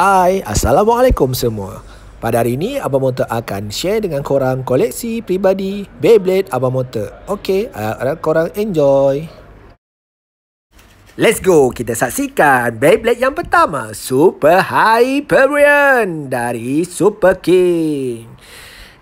Hai, Assalamualaikum semua. Pada hari ini, Abang Motor akan share dengan korang koleksi pribadi Beyblade Abang Motor. Okey, harap eh, eh, korang enjoy. Let's go, kita saksikan Beyblade yang pertama, Super Hyperion dari Super King.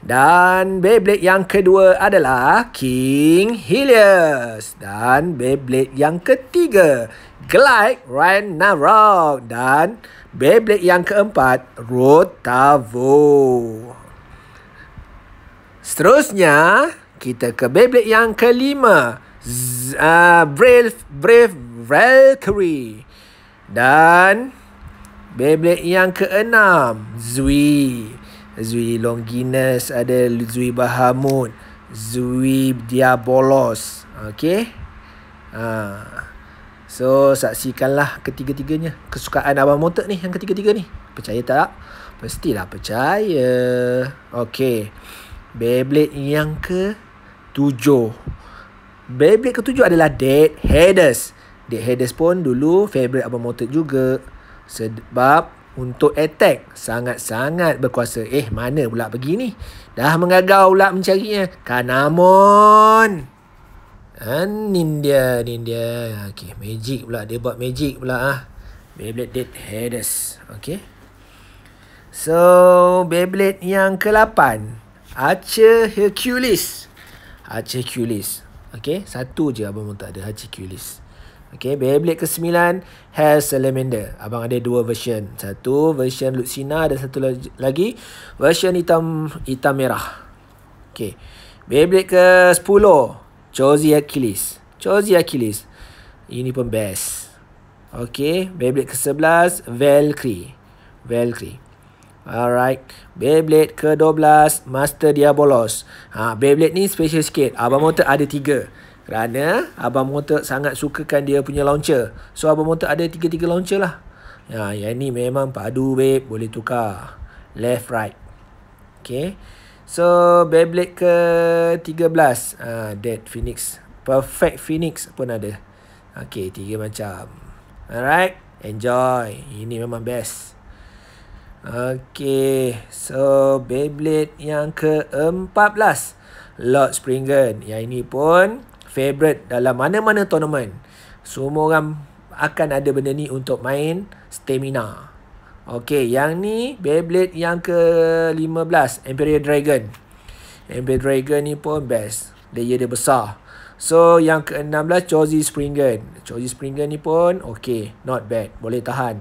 Dan Beyblade yang kedua adalah King Helios. Dan Beyblade yang ketiga, Glide Ryan Narok dan Beyblade yang keempat Rotavo. Seterusnya kita ke Beyblade yang kelima Z- uh, Brave Brave Valkyrie dan Beyblade yang keenam Zui Zui Longinus ada Zui Bahamut Zui Diabolos Okay ah So saksikanlah ketiga-tiganya Kesukaan Abang Motor ni yang ketiga-tiga ni Percaya tak? Pastilah percaya Okay Beyblade yang ke tujuh Beyblade ke tujuh adalah Dead Headers Dead Headers pun dulu favorite Abang Motor juga Sebab untuk attack sangat-sangat berkuasa Eh mana pula pergi ni? Dah mengagau pula mencarinya Kanamon! Anin ah, dia, Anin dia. Okey, magic pula. Dia buat magic pula ah. Beyblade Dead Hades. Okey. So, Beyblade yang ke-8. Archer Hercules. Archer Hercules. Okey, satu je abang pun tak ada Archer Hercules. Okey, Beyblade ke-9 Hell Salamander. Abang ada dua version. Satu version Lucina ada satu lagi version hitam hitam merah. Okey. Beyblade ke Chozy Achilles. Chozy Achilles. Ini pun best. Okay. Beyblade ke-11. Valkyrie. Valkyrie. Alright. Beyblade ke-12. Master Diabolos. Ha, Beyblade ni special sikit. Abang Motor ada tiga. Kerana Abang Motor sangat sukakan dia punya launcher. So Abang Motor ada tiga-tiga launcher lah. Ha, yang ni memang padu babe. Boleh tukar. Left, right. Okay. So Beyblade ke 13 ah Dead Phoenix Perfect Phoenix pun ada Okay tiga macam Alright Enjoy Ini memang best Okay So Beyblade yang ke 14 Lord Springer Yang ini pun Favorite dalam mana-mana tournament Semua orang akan ada benda ni untuk main stamina. Okey, yang ni Beyblade yang ke-15 Imperial Dragon. Imperial Dragon ni pun best. dia dia besar. So, yang ke-16 Chozy Springen. Chozy Springen ni pun okey, not bad. Boleh tahan.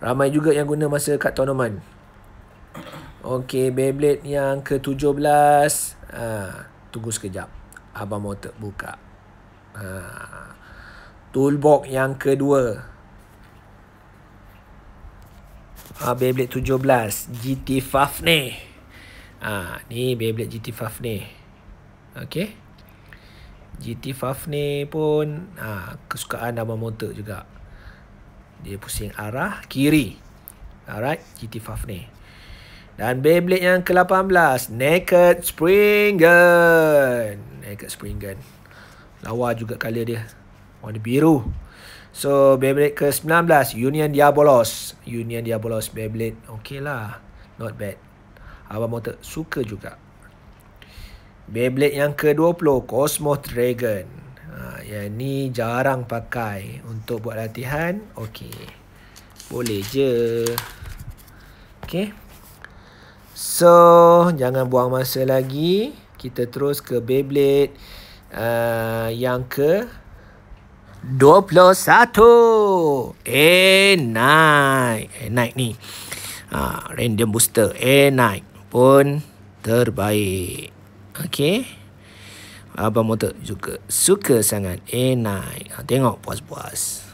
Ramai juga yang guna masa kat tournament. Okey, Beyblade yang ke-17. ah tunggu sekejap. Abang mau buka. Ah, Toolbox yang kedua. uh, Beyblade 17 GT Fuff ni. Ha, ni Beyblade GT Fuff ni. Okay. GT Fuff ni pun ha, kesukaan abang motor juga. Dia pusing arah kiri. Alright, GT Fuff ni. Dan Beyblade yang ke-18, Naked Spring Naked Spring Lawa juga color dia. Warna biru. So Beyblade ke 19 Union Diabolos Union Diabolos Beyblade Okay lah Not bad Abang Motor suka juga Beyblade yang ke 20 Cosmos Dragon ha, Yang ni jarang pakai Untuk buat latihan Okay Boleh je Okay So Jangan buang masa lagi Kita terus ke Beyblade uh, Yang ke 21 A night A night ni ha, Random booster A night Pun Terbaik Okay Abang motor juga Suka sangat A night ha, Tengok puas-puas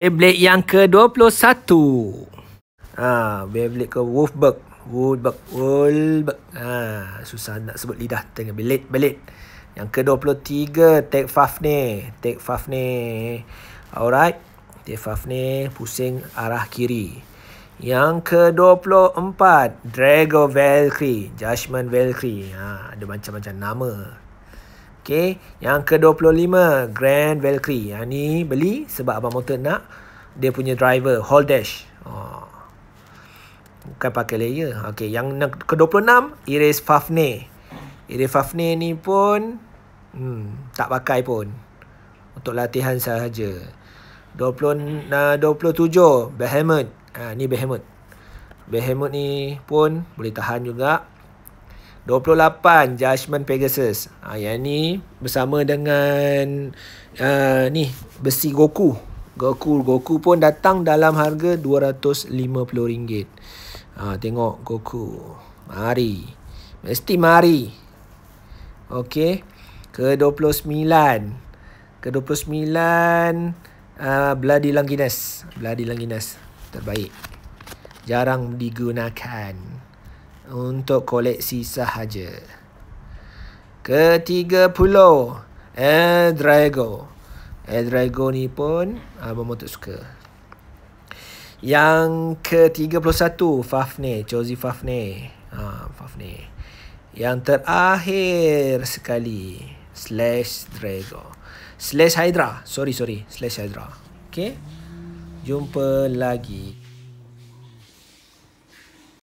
Beyblade yang ke-21 ha, Beyblade ke Wolfberg Wolfberg Wolfberg ha, Susah nak sebut lidah Tengah Beyblade Beyblade yang ke-23 Take Faf ni Take Faf Alright Take Faf Pusing arah kiri Yang ke-24 Drago Valkyrie Judgment Valkyrie ha, Ada macam-macam nama Okay Yang ke-25 Grand Valkyrie Yang ni beli Sebab Abang Motor nak Dia punya driver Holdash oh. Ha. Bukan pakai layer Okay Yang ke-26 Iris Fafne Iri Fafni ni pun hmm, tak pakai pun. Untuk latihan sahaja. 20, 27, Behemoth. Ha, ni Behemoth. Behemoth ni pun boleh tahan juga. 28, Judgment Pegasus. Ha, yang ni bersama dengan uh, ni besi Goku. Goku Goku pun datang dalam harga RM250. Ha, tengok Goku. Mari. Mesti mari. Okey. Ke 29. Ke 29 uh, Bloody Longinus. Bloody Longinus. Terbaik. Jarang digunakan. Untuk koleksi sahaja. Ke 30. Eldrago. Eldrago ni pun abang uh, tak suka. Yang ke 31. Fafne. Chozy Fafne. Ha, ah, Fafne. Fafne. Yang terakhir sekali Slash Drago Slash Hydra Sorry sorry Slash Hydra Okay Jumpa lagi